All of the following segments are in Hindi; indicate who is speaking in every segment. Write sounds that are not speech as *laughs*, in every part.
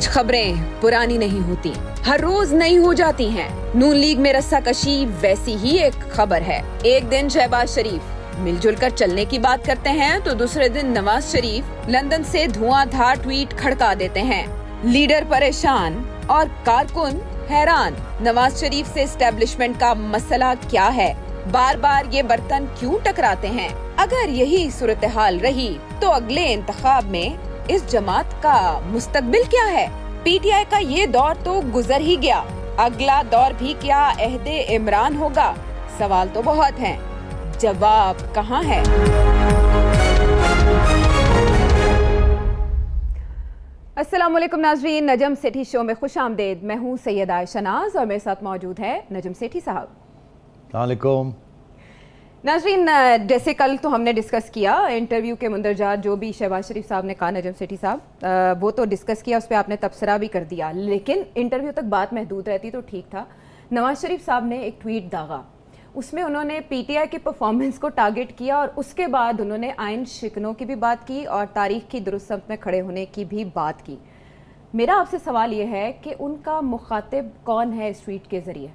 Speaker 1: कुछ खबरें पुरानी नहीं होती हर रोज नई हो जाती हैं। नून लीग में रस्सा कशी वैसी ही एक खबर है एक दिन शहबाज शरीफ मिलजुल कर चलने की बात करते हैं तो दूसरे दिन नवाज शरीफ लंदन से धुआंधार ट्वीट खड़का देते हैं लीडर परेशान और कारकुन हैरान नवाज शरीफ से स्टेब्लिशमेंट का मसला क्या है बार बार ये बर्तन क्यों टकराते हैं अगर यही सूरत हाल रही तो अगले इंतखाब में इस जमात का मुस्तकबिल क्या है पीटीआई का ये दौर तो गुजर ही गया अगला दौर भी क्या अहदे इमरान होगा सवाल तो बहुत हैं, जवाब कहाँ है असलम नाजरीन नजम सेठी शो में खुश आमदेद मैं हूँ सैयद आयशनाज और मेरे साथ मौजूद है नजम सेठी साहब नाजरीन जैसे कल तो हमने डिस्कस किया इंटरव्यू के मंदरजा जो भी शहबाज शरीफ साहब ने कहा नजम सेठी साहब वो तो डिस्कस किया उस पर आपने तबसरा भी कर दिया लेकिन इंटरव्यू तक बात महदूद रहती तो ठीक था नवाज शरीफ साहब ने एक ट्वीट दागा उसमें उन्होंने पीटीआई की परफॉर्मेंस को टारगेट किया और उसके बाद उन्होंने आयन शिकनों की भी बात की और तारीख की दुरुस्त में खड़े होने की भी बात की मेरा आपसे सवाल यह है कि उनका मुखातिब कौन है इस ट्वीट के ज़रिए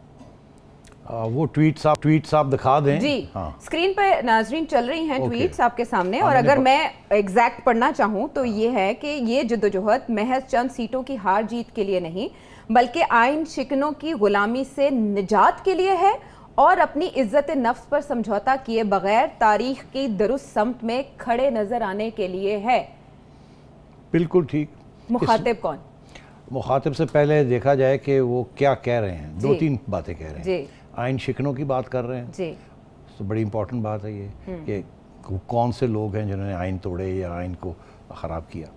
Speaker 2: वो ट्वीट्स आप ट्वीट्स आप दिखा दें जी हाँ।
Speaker 1: स्क्रीन पर नाजरीन चल रही हैं ट्वीट्स आपके सामने और हाँ, अगर मैं एग्जैक्ट पढ़ना चाहूँ तो ये है कि ये जदोजहद महज चंद सीटों की हार जीत के लिए नहीं बल्कि आइन शिकनों की गुलामी से निजात के लिए है और अपनी इज्जत नफ्स पर समझौता किए बगैर तारीख की दुरुस्त समत में खड़े नजर आने के लिए है
Speaker 2: बिल्कुल ठीक मुखातिब कौन मुखातिब से पहले देखा जाए कि वो क्या कह रहे हैं दो तीन बातें कह रहे हैं आयन शिकनों की बात कर रहे हैं जी तो बड़ी इंपॉर्टेंट बात है ये हम्म। कि कौन से लोग हैं जिन्होंने आयन तोड़े या आयन को ख़राब किया आ,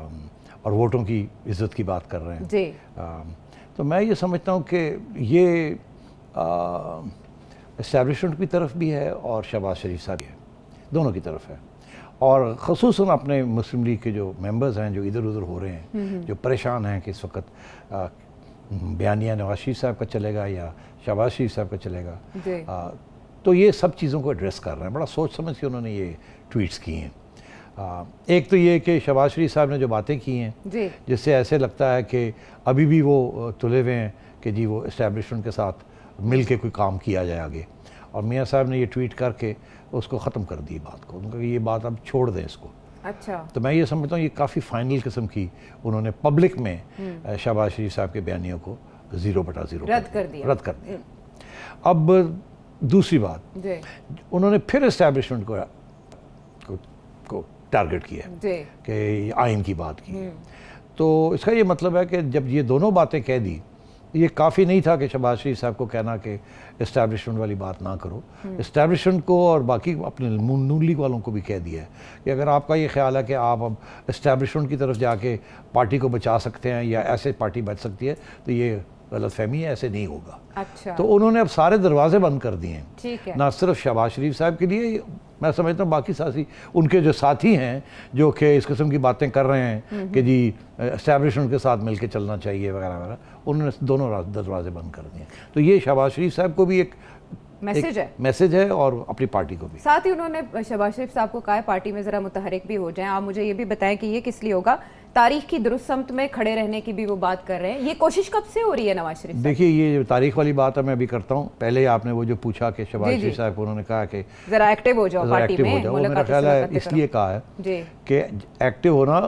Speaker 2: हम्म। और वोटों की इज्जत की बात कर रहे हैं जी आ, तो मैं ये समझता हूँ कि ये इस्टेबलिशमेंट की तरफ भी है और शहबाज शरीफ साहब है दोनों की तरफ है और खसूस अपने मुस्लिम लीग के जो मेंबर्स हैं जो इधर उधर हो रहे हैं हम्म, जो परेशान हैं कि इस वक्त हम्म, बयानिया नवाज शरीफ साहब का चलेगा या शहबाज शरीफ साहब का चलेगा आ, तो ये सब चीज़ों को एड्रेस कर रहे हैं बड़ा सोच समझ के उन्होंने ये ट्वीट्स किए हैं एक तो ये कि शहबाज शरीफ साहब ने जो बातें की हैं जिससे ऐसे लगता है कि अभी भी वो तुले हुए हैं कि जी वो इस्टेबलिशमेंट के साथ मिल के कोई काम किया जाए आगे और मियाँ साहब ने ये ट्वीट करके उसको ख़त्म कर दी बात को उनका ये बात अब छोड़ दें इसको अच्छा तो मैं ये समझता हूँ ये काफ़ी फाइनल किस्म की उन्होंने पब्लिक में हम्म। शहबाज शरीफ साहब के बयानियों को ज़ीरो बटा ज़ीरो
Speaker 1: रद्द कर दिया रद्द
Speaker 2: कर दिया हम्म। अब दूसरी बात उन्होंने फिर इस्टेब्लिशमेंट को को, टारगेट किया कि आइन की बात की हम्म। तो इसका ये मतलब है कि जब ये दोनों बातें कह दी ये काफ़ी नहीं था कि शबाज शरीफ साहब को कहना कि इस्टेब्लिशमेंट वाली बात ना करो इस्टेबलिशमेंट हम्म। को और बाकी अपने नून लीग वालों को भी कह दिया है कि अगर आपका ये ख्याल है कि आप अब इस्टेबलिशमेंट की तरफ जाके पार्टी को बचा सकते हैं या ऐसे पार्टी बच सकती है तो ये गलत फहमी है ऐसे नहीं होगा अच्छा तो उन्होंने अब सारे दरवाजे बंद कर दिए हैं ना सिर्फ शबाज शरीफ साहब के लिए मैं समझता हूँ बाकी साथी उनके जो साथी हैं जो कि इस किस्म की बातें कर रहे हैं हम्म, कि हम्म। जी इस्टेब्लिशमेंट के साथ मिलकर चलना चाहिए वगैरह वगैरह उन्होंने दोनों दरवाजे बंद कर दिए तो ये शहबाज शरीफ साहब को भी एक मैसेज है मैसेज है और अपनी पार्टी को भी
Speaker 1: साथ ही उन्होंने शहबाज शरीफ साहब को कहा पार्टी में ज़रा मुतहरिक भी हो जाए आप मुझे ये भी बताएं कि ये किस लिए होगा तारीख की दुरुस्त समत में खड़े रहने की भी वो बात कर रहे हैं ये कोशिश कब से हो रही है नवाज शरीफ
Speaker 2: देखिए ये तारीख वाली बात है मैं अभी करता हूँ पहले आपने वो जो पूछा कि शहबाज शरीफ साहब उन्होंने कहा कि
Speaker 1: ज़रा एक्टिव हो जाओ पार्टी में हो जाओ मेरा ख्याल है इसलिए
Speaker 2: कहा है कि एक्टिव होना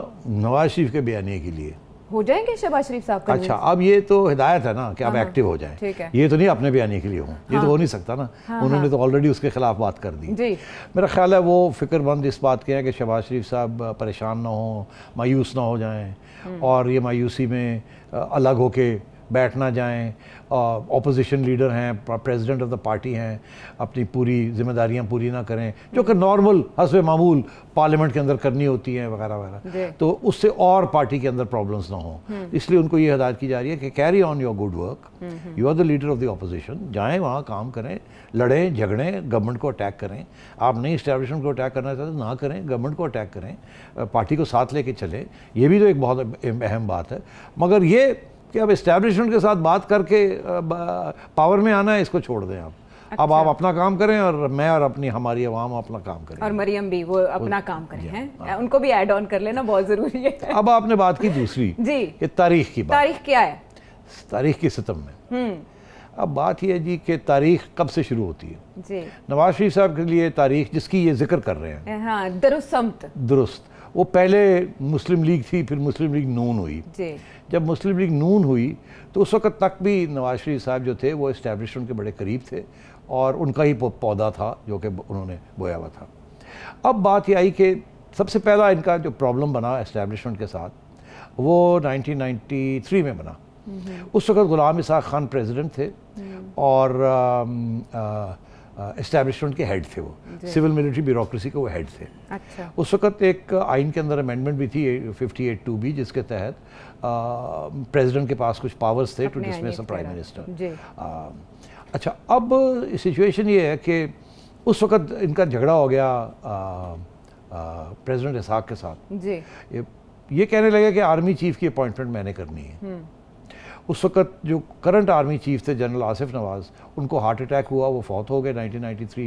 Speaker 2: नवाज शरीफ के बयानी के लिए
Speaker 1: हो जाएंगे शहबाज शरीफ साहब का अच्छा
Speaker 2: अब ये तो हिदायत है ना कि आप एक्टिव हाँ, हाँ। हो जाएं ये तो नहीं अपने बयानी के लिए हूँ ये तो हाँ। हो नहीं सकता ना उन्होंने तो ऑलरेडी उसके खिलाफ बात कर दी मेरा ख्याल है वो फिक्रमंद इस बात के हैं कि शहबाज शरीफ साहब परेशान ना हों मायूस ना हो जाएं हम्म। और ये मायूसी में अलग होके बैठ ना जाएँ अपोजिशन लीडर हैं प्रेसिडेंट ऑफ द पार्टी हैं अपनी पूरी जिम्मेदारियां पूरी ना करें जो कि नॉर्मल हसब मामूल पार्लियामेंट के अंदर करनी होती हैं वगैरह वगैरह तो उससे और पार्टी के अंदर प्रॉब्लम्स ना हों हम्म। इसलिए उनको ये हदायत की जा रही है कि carry on your good work you are the leader of the opposition जाएँ वहाँ काम करें लड़ें झगड़ें गवर्नमेंट को अटैक करें आप नई इस्टेब्लिशमेंट को अटैक करना चाहते ना करें गवर्नमेंट को अटैक करें पार्टी को साथ लेके चलें ये भी तो एक बहुत अहम बात है मगर ये कि अब इस्टेब्लिशमेंट के साथ बात करके पावर में आना है इसको छोड़ दें आप अच्छा। अब आप अच्छा। अपना काम करें और मैं और अपनी हमारी आवाम अपना काम करें
Speaker 1: और मरियम भी वो अपना काम करें हैं हाँ। उनको भी ऐड ऑन कर लेना बहुत ज़रूरी है
Speaker 2: अब आपने बात की दूसरी *laughs* जी ये तारीख की बात
Speaker 1: तारीख क्या है
Speaker 2: तारीख की सितम में हम्म। अब बात यह है जी कि तारीख कब से शुरू होती है नवाज शरीफ साहब के लिए तारीख जिसकी ये जिक्र कर रहे
Speaker 1: हैं हाँ, दुरुस्त
Speaker 2: दुरुस्त वो पहले मुस्लिम लीग थी फिर मुस्लिम लीग नून हुई जी जब मुस्लिम लीग नून हुई तो उस वक्त तक भी नवाज शरीफ साहब जो थे वो इस्टेब्लिशमेंट के बड़े करीब थे और उनका ही पौधा था जो कि उन्होंने बोया हुआ था अब बात यह आई कि सबसे पहला इनका जो प्रॉब्लम बना इस्टेब्लिशमेंट के साथ वो 1993 में बना हम्म। उस वक्त गुलाम इसाक खान प्रेसिडेंट थे हम्म। और आ, आ, एस्टेब्लिशमेंट के हेड थे वो सिविल मिलिट्री ब्यूरोक्रेसी के वो हेड थे अच्छा। उस वक्त एक आइन के अंदर अमेंडमेंट भी थी फिफ्टी एट टू बी जिसके तहत प्रेसिडेंट के पास कुछ पावर्स थे टू डिसमिस प्राइम मिनिस्टर अच्छा अब सिचुएशन ये है कि उस वक्त इनका झगड़ा हो गया प्रेसिडेंट इसहाक के साथ जी ये, ये कहने लगे कि आर्मी चीफ की अपॉइंटमेंट मैंने करनी है हम्म। उस वक्त जो करंट आर्मी चीफ थे जनरल आसिफ नवाज़ उनको हार्ट अटैक हुआ वो फौत हो गए 1993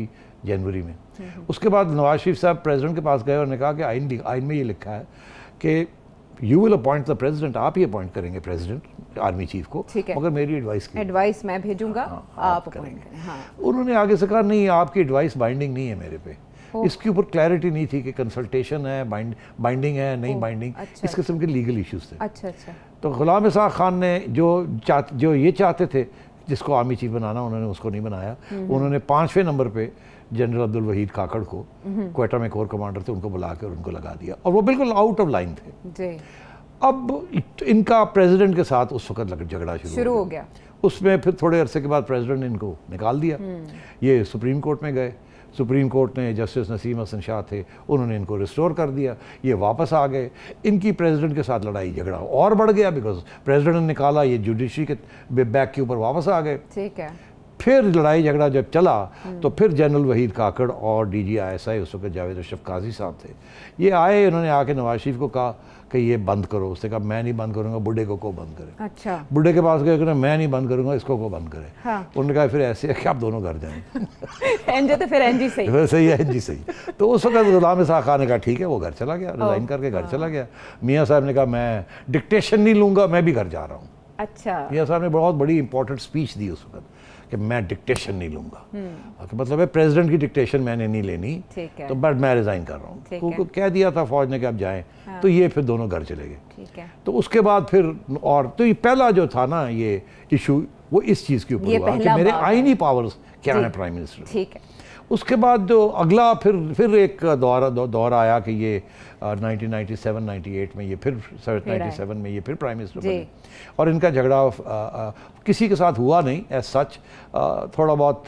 Speaker 2: जनवरी में हम्म। उसके बाद नवाज शरीफ साहब प्रेसिडेंट के पास गए और ने कहा कि आइन आइन में ये लिखा है कि you will appoint the president आप ही अपॉइंट करेंगे प्रेसिडेंट आर्मी चीफ को मगर मेरी एडवाइस
Speaker 1: एडवाइस मैं भेजूंगा हाँ, आप, आप करेंगे हाँ।
Speaker 2: उन्होंने आगे से कहा नहीं आपकी एडवाइस बाइंडिंग नहीं है मेरे पे इसके ऊपर क्लैरिटी नहीं थी कि कंसल्टेशन है बाइंडिंग है नहीं बाइंडिंग अच्छा, इस किस्म अच्छा। के लीगल इश्यूज थे अच्छा अच्छा तो ग़ुलाम इसाक खान ने जो चाह जो ये चाहते थे जिसको आर्मी चीफ बनाना उन्होंने उसको नहीं बनाया हम्म। उन्होंने पाँचवें नंबर पर जनरल अब्दुल वहीद काकड़ को हम्म। क्वेटा में कोर कमांडर थे उनको बुला कर उनको लगा दिया और वो बिल्कुल आउट ऑफ लाइन थे अब इनका प्रेसिडेंट के साथ उस वक्त झगड़ा शुरू शुरू हो गया उसमें फिर थोड़े अरसे के बाद प्रेसिडेंट ने इनको निकाल दिया हम्म। ये सुप्रीम कोर्ट में गए सुप्रीम कोर्ट ने जस्टिस नसीम हसन शाह थे उन्होंने इनको रिस्टोर कर दिया ये वापस आ गए इनकी प्रेसिडेंट के साथ लड़ाई झगड़ा और बढ़ गया बिकॉज प्रेसिडेंट ने निकाला ये जुडिशरी के बैक के ऊपर वापस आ गए ठीक है फिर लड़ाई झगड़ा जब चला हम्म। तो फिर जनरल वहीद काकड़ और D G I S I उस वक्त जावेद अशफ़ काजी साहब थे ये आए इन्होंने आके नवाज शरीफ को कहा कि ये बंद करो उसने कहा मैं नहीं बंद करूंगा बुढे को को बंद करे अच्छा बुढ़े के पास गए कि मैं नहीं बंद करूंगा इसको को बंद करे हाँ। उन्होंने कहा फिर ऐसे है कि आप दोनों घर जाए
Speaker 1: *laughs* एनजी तो फिर एनजी सही फिर
Speaker 2: सही है एनजी सही तो उस वक्त गुलाम शाह खान ने कहा ठीक है वो घर चला गया रिज़ाइन करके घर हाँ। चला गया मियाँ साहब ने कहा मैं डिक्टेशन नहीं लूंगा मैं भी घर जा रहा हूँ
Speaker 1: अच्छा मियाँ
Speaker 2: साहब ने बहुत बड़ी इंपॉर्टेंट स्पीच दी उस वक्त कि मैं डिक्टेशन नहीं लूंगा hmm. मतलब है प्रेसिडेंट की डिक्टेशन मैंने नहीं लेनी तो बट मैं रिज़ाइन कर रहा हूँ कह दिया था फौज ने कि आप जाए हाँ। तो ये फिर दोनों घर चले गए तो उसके बाद फिर और तो ये पहला जो था ना ये इशू वो इस चीज़ के ऊपर हुआ कि मेरे आईनी पावर्स क्या है प्राइम मिनिस्टर ठीक है उसके बाद जो अगला फिर फिर एक दौर दौर आया कि ये नाइनटीन नाइन्टी में ये फिर सेवन में ये फिर प्राइम मिनिस्टर बने और इनका झगड़ा किसी के साथ हुआ नहीं एज सच थोड़ा बहुत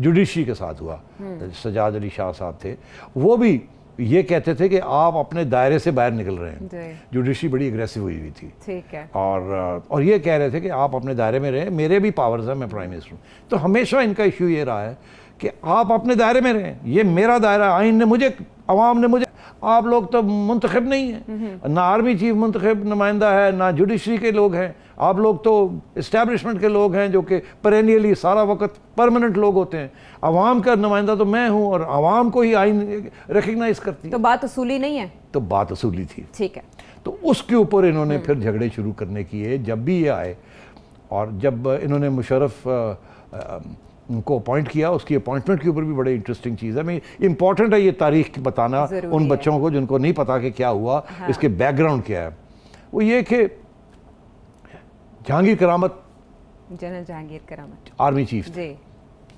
Speaker 2: जुडिशरी के साथ हुआ हम्म। सजाद अली शाह साहब थे वो भी ये कहते थे कि आप अपने दायरे से बाहर निकल रहे हैं जुडिशरी बड़ी एग्रेसिव हुई हुई थी ठीक है और और ये कह रहे थे कि आप अपने दायरे में रहें मेरे भी पावर्स हैं मैं प्राइम मिनिस्टर हूँ तो हमेशा इनका इश्यू ये रहा है कि आप अपने दायरे में रहें ये मेरा दायरा आइन ने मुझे आवाम ने मुझे आप लोग तो मुंतखब नहीं हैं हम्म। ना आर्मी चीफ मुंतखब नुमाइंदा है ना जुडिशरी के लोग हैं आप लोग तो इस्टेब्लिशमेंट के लोग हैं जो कि परेनियली सारा वक्त परमानेंट लोग होते हैं आवाम का नुमाइंदा तो मैं हूँ और आवाम को ही आइन रिकगनाइज करती तो बात असूली नहीं है तो बात असूली थी ठीक है तो उसके ऊपर इन्होंने हम्म। फिर झगड़े शुरू करने किए जब भी ये आए और जब इन्होंने मुशरफ उनको अपॉइंट किया उसकी अपॉइंटमेंट के ऊपर भी बड़े इंटरेस्टिंग चीज़ है मैं इंपॉर्टेंट है ये तारीख बताना उन बच्चों को जिनको नहीं पता कि क्या हुआ हाँ। इसके बैकग्राउंड क्या है वो ये कि जहांगीर करामत
Speaker 1: general Jehangir Karamat
Speaker 2: army chief जी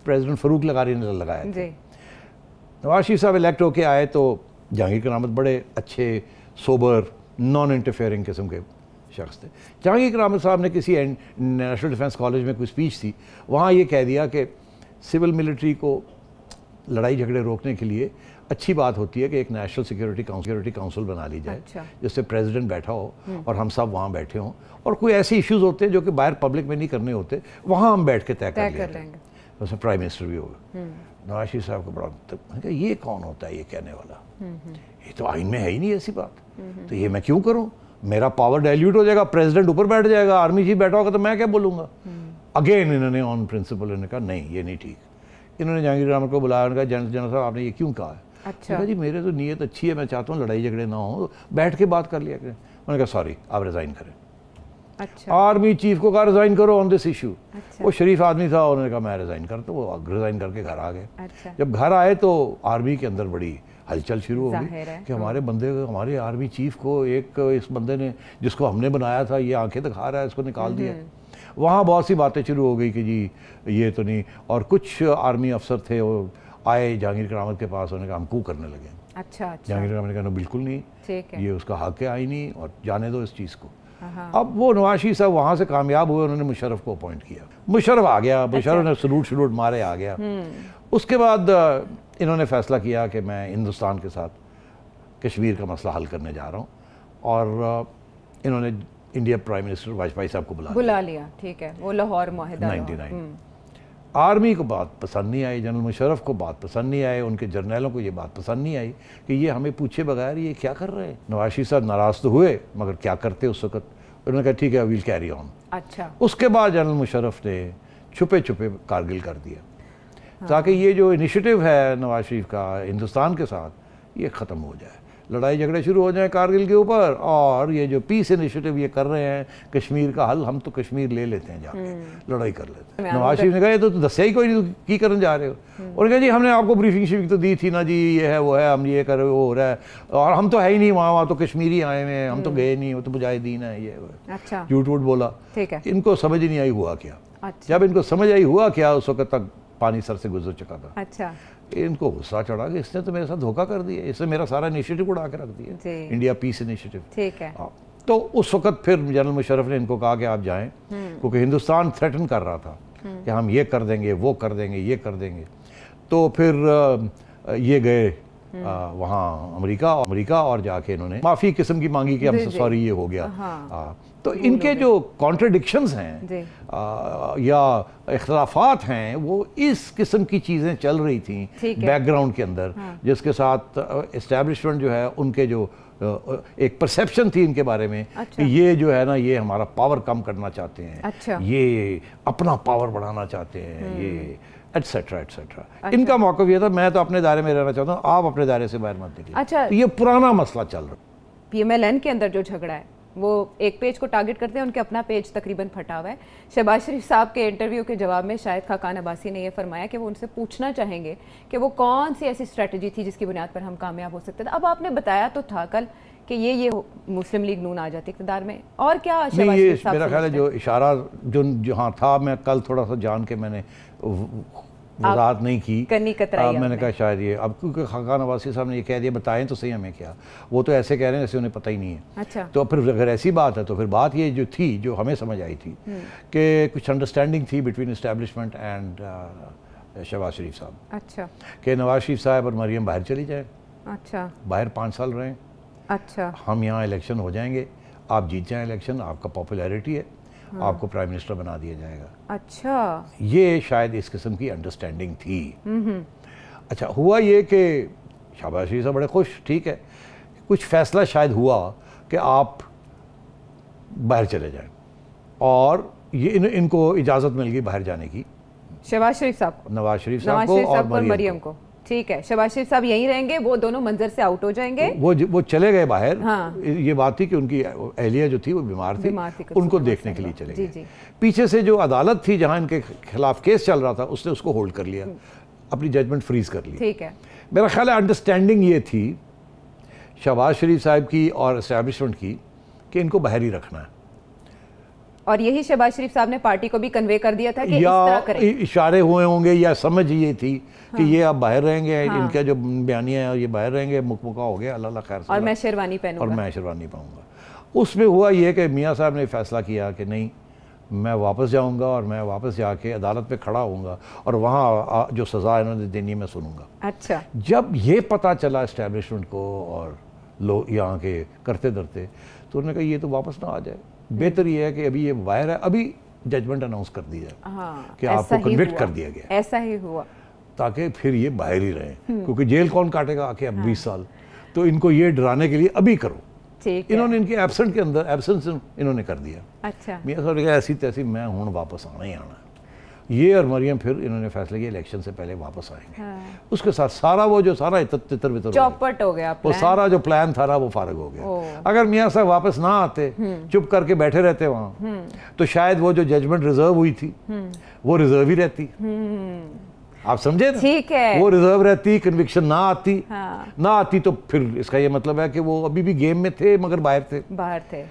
Speaker 2: प्रेसिडेंट फरूक लगारी ने लगाया जी नवाज शरीफ साहब इलेक्ट होके आए तो जहांगीर करामत बड़े अच्छे सोबर नॉन इंटरफेयरिंग किस्म के शख्स थे जहांगीर करामत साहब ने किसी नेशनल डिफेंस कॉलेज में कोई स्पीच थी वहाँ ये कह दिया कि सिविल मिलिट्री को लड़ाई झगड़े रोकने के लिए अच्छी बात होती है कि एक नेशनल सिक्योरिटी सिक्योरिटी काउंसिल बना ली जाए अच्छा। जिससे प्रेसिडेंट बैठा हो हम्म। और हम सब वहाँ बैठे हों और कोई ऐसे इश्यूज होते हैं जो कि बाहर पब्लिक में नहीं करने होते वहाँ हम बैठ के तय कर, लेंगे प्राइम मिनिस्टर भी होगा हम्म। नवाज शरीफ साहब को बड़ा मतलब, ये कौन होता है ये कहने वाला हम्म, हम्म। ये तो आइन में है ही नहीं ऐसी बात तो ये मैं क्यों करूँ मेरा पावर डाइल्यूट हो जाएगा प्रेसिडेंट ऊपर बैठ जाएगा आर्मी चीफ बैठा होगा तो मैं क्या बोलूंगा अगेन इन्होंने ऑन प्रिंसिपल इन्होंने कहा नहीं ये नहीं ठीक इन्होंने जहांगीर राम को बुलाया उनका जनरल जनरल साहब आपने ये क्यों कहा है अच्छा जी मेरे तो नीयत अच्छी है मैं चाहता हूँ लड़ाई झगड़े ना हो तो बैठ के बात कर लिया करें उन्होंने कहा सॉरी आप रिज़ाइन करें अच्छा। आर्मी चीफ को कहा रिज़ाइन करो ऑन दिस इशू अच्छा। वो शरीफ आदमी था उन्होंने कहा मैं रिज़ाइन करता तो वो रिज़ाइन करके घर आ गए अच्छा। जब घर आए तो आर्मी के अंदर बड़ी हलचल शुरू हो गई कि हमारे हाँ। बंदे हमारे आर्मी चीफ को एक इस बंदे ने जिसको हमने बनाया था ये आंखें दिखा रहा है इसको निकाल दिया हम्म। वहाँ बहुत सी बातें शुरू हो गई कि जी ये तो नहीं और कुछ आर्मी अफसर थे वो आए जहांगीर करामत के पास उन्होंने कहा हम कू करने लगे
Speaker 1: अच्छा, अच्छा। जहांगीर
Speaker 2: करामत ने कहा बिल्कुल नहीं ये उसका हक है आई नहीं और जाने दो इस चीज़ को अब वो नवाशी साहब वहाँ से कामयाब हुए उन्होंने मुशरफ को अपॉइंट किया मुशरफ आ गया अच्छा। मुशरफ ने सलूट शलूट मारे आ गया हम्म। उसके बाद इन्होंने फैसला किया कि मैं हिंदुस्तान के साथ कश्मीर का मसला हल करने जा रहा हूँ और इन्होंने इंडिया प्राइम मिनिस्टर वाजपेयी साहब को बुला
Speaker 1: बुला लिया ठीक है वो लाहौर 99
Speaker 2: आर्मी को बात पसंद नहीं आई जनरल मुशरफ को बात पसंद नहीं आई उनके जर्नैलों को ये बात पसंद नहीं आई कि ये हमें पूछे बगैर ये क्या कर रहे हैं नवाशी साहब नाराज़ तो हुए मगर क्या करते उस वक्त उन्होंने कहा ठीक है वील कैरी ऑन अच्छा उसके बाद जनरल मुशरफ ने छुपे छुपे कारगिल कर दिया हाँ। ताकि ये जो इनिशिएटिव है नवाज शरीफ का हिंदुस्तान के साथ ये ख़त्म हो जाए लड़ाई झगड़े शुरू हो जाएं कारगिल के ऊपर और ये जो पीस इनिशिएटिव ये कर रहे हैं कश्मीर का हल हम तो कश्मीर ले लेते हैं जाके हम्म। लड़ाई कर लेते हैं नवाज शरीफ ने कहा ये तो दस्या ही कोई की करने जा रहे हो हम्म। और कहा जी हमने आपको ब्रीफिंग शिफिंग तो दी थी ना जी ये है वो है हम ये कर रहे वो हो रहा है और हम तो है ही नहीं वहाँ वहाँ तो कश्मीरी आए हुए हैं हम तो हम्म। गए नहीं वो तो मुजाहिदीन है ये अच्छा। झूठ वूट बोला इनको समझ नहीं आई हुआ क्या अच्छा। जब इनको समझ आई हुआ क्या उस वक्त तक पानी सर से गुजर चुका था अच्छा इनको गुस्सा चढ़ा गया इसने तो मेरे साथ धोखा कर दिया इसने मेरा सारा इनिशिएटिव उड़ा के रख दिया इंडिया पीस इनिशिएटिव ठीक है आ, हाँ, तो उस वक्त फिर जनरल मुशरफ ने इनको कहा कि आप जाएं हम्म। क्योंकि हिंदुस्तान थ्रेटन कर रहा था हम्म। कि हम ये कर देंगे वो कर देंगे ये कर देंगे तो फिर ये गए हम्म। वहाँ अमेरिका अमेरिका और जाके इन्होंने माफ़ी किस्म की मांगी कि हमसे सॉरी ये हो गया हाँ।, हाँ। तो इनके जो कॉन्ट्रडिक्शंस हैं आ, या इख्तलाफात हैं वो इस किस्म की चीज़ें चल रही थी बैकग्राउंड के अंदर हाँ। जिसके साथ इस्टेब्लिशमेंट जो है उनके जो एक परसेप्शन थी इनके बारे में अच्छा। ये जो है ना ये हमारा पावर कम करना चाहते हैं अच्छा। ये अपना पावर बढ़ाना चाहते हैं हम्म। ये एटसेट्रा एटसेट्रा अच्छा। इनका मौका ये था मैं तो अपने दायरे में रहना चाहता हूँ आप अपने दायरे से बाहर मत निकले अच्छा तो ये पुराना मसला चल रहा
Speaker 1: है पी के अंदर जो झगड़ा है वो एक पेज को टारगेट करते हैं उनके अपना पेज तकरीबन फटा हुआ है शहबाज शरीफ साहब के इंटरव्यू के जवाब में शायद खाकान अब्बासी ने यह फरमाया कि वो उनसे पूछना चाहेंगे कि वो कौन सी ऐसी स्ट्रेटजी थी जिसकी बुनियाद पर हम कामयाब हो सकते थे अब आपने बताया तो था कल कि ये ये मुस्लिम लीग नून आ जाती इकतदार में और क्या मेरा ख्याल है जो
Speaker 2: इशारा जो जहाँ था मैं कल थोड़ा सा जान के मैंने वजाहत नहीं की
Speaker 1: कन्नी कतराई मैंने कहा
Speaker 2: शायद ये अब क्योंकि खाका नवासी साहब ने ये कह दिया बताएं तो सही हमें क्या वो तो ऐसे कह रहे हैं जैसे उन्हें पता ही नहीं है अच्छा तो फिर अगर ऐसी बात है तो फिर बात ये जो थी जो हमें समझ आई थी हम्म। कि कुछ अंडरस्टैंडिंग थी between establishment and Shahbaz Sharif साहब अच्छा कि नवाज शरीफ साहब और मरियम बाहर चली जाए अच्छा बाहर पाँच साल रहें अच्छा हम यहाँ इलेक्शन हो जाएंगे आप जीत जाएँ इलेक्शन आपका पॉपुलैरिटी है हाँ। आपको प्राइम मिनिस्टर बना दिया जाएगा
Speaker 1: अच्छा
Speaker 2: ये शायद इस किस्म की अंडरस्टैंडिंग थी अच्छा हुआ ये कि शाबाशी साहब बड़े खुश ठीक है कुछ फैसला शायद हुआ कि आप बाहर चले जाएं और ये इन इनको इजाज़त मिल गई बाहर जाने की
Speaker 1: शहबाज शरीफ साहब
Speaker 2: को नवाज शरीफ साहब को और मरियम
Speaker 1: को ठीक है शबाज शरीफ साहब यहीं रहेंगे वो दोनों मंजर से आउट हो जाएंगे
Speaker 2: वो वो चले गए बाहर हाँ। ये बात थी कि उनकी अहलिया जो थी वो बीमार थी, बिमार थी उनको देखने के लिए चले गए पीछे से जो अदालत थी जहाँ इनके खिलाफ केस चल रहा था उसने उसको होल्ड कर लिया हम्म। अपनी जजमेंट फ्रीज कर ली ठीक है मेरा ख्याल है अंडरस्टैंडिंग ये थी शबाज शरीफ साहब की और इस्टेब्लिशमेंट की कि इनको बाहर ही रखना है
Speaker 1: और यही शहबाज शरीफ साहब ने पार्टी को भी कन्वे कर दिया था कि या इस तरह करें।
Speaker 2: इशारे हुए होंगे या समझ ये थी हाँ। कि हाँ। ये आप बाहर रहेंगे हाँ। इनके जो बयानिया है ये बाहर रहेंगे मुकमुका हो गया अल्लाह खैर और मैं
Speaker 1: शेरवानी पहनूंगा और मैं
Speaker 2: शेरवानी पाऊंगा उसमें हुआ यह कि मियाँ साहब ने फैसला किया कि नहीं मैं वापस जाऊंगा और मैं वापस जाके अदालत पे खड़ा होऊंगा और वहाँ जो सज़ा इन्होंने देनी मैं सुनूंगा अच्छा जब ये पता चला इस्टेब्लिशमेंट को और लोग यहाँ के करते धरते तो उन्होंने कहा ये तो वापस ना आ जाए हम्म। बेहतर ये है कि अभी ये वायर है अभी जजमेंट अनाउंस कर दी जाए
Speaker 1: हाँ, कि आपको कन्विक्ट कर दिया गया ऐसा ही हुआ
Speaker 2: ताकि फिर ये बाहर ही रहे हम्म। क्योंकि जेल कौन काटेगा आके अब बीस हाँ। साल तो इनको ये डराने के लिए अभी करो इन्होंने इनके एबसेंट के अंदर एबसेंस इन्होंने कर दिया अच्छा मैं ऐसी तैसी मैं हूँ वापस आना ही आना ये और मरियम फिर इन्होंने फैसला किया इलेक्शन से पहले वापस आएंगे हाँ। उसके साथ सारा वो जो सारा तितर बितर चौपट
Speaker 1: हो गया वो सारा
Speaker 2: जो प्लान था ना वो फारग हो गया अगर मियाँ साहब वापस ना आते हम्म। चुप करके बैठे रहते वहाँ हम्म। तो शायद वो जो जजमेंट रिजर्व हुई थी हम्म। वो रिजर्व ही रहती आप समझे ठीक
Speaker 1: है वो रिजर्व
Speaker 2: रहती कन्विक्शन ना आती हाँ। ना आती तो फिर इसका ये मतलब है कि वो अभी भी गेम में थे मगर बाहर थे बाहर थे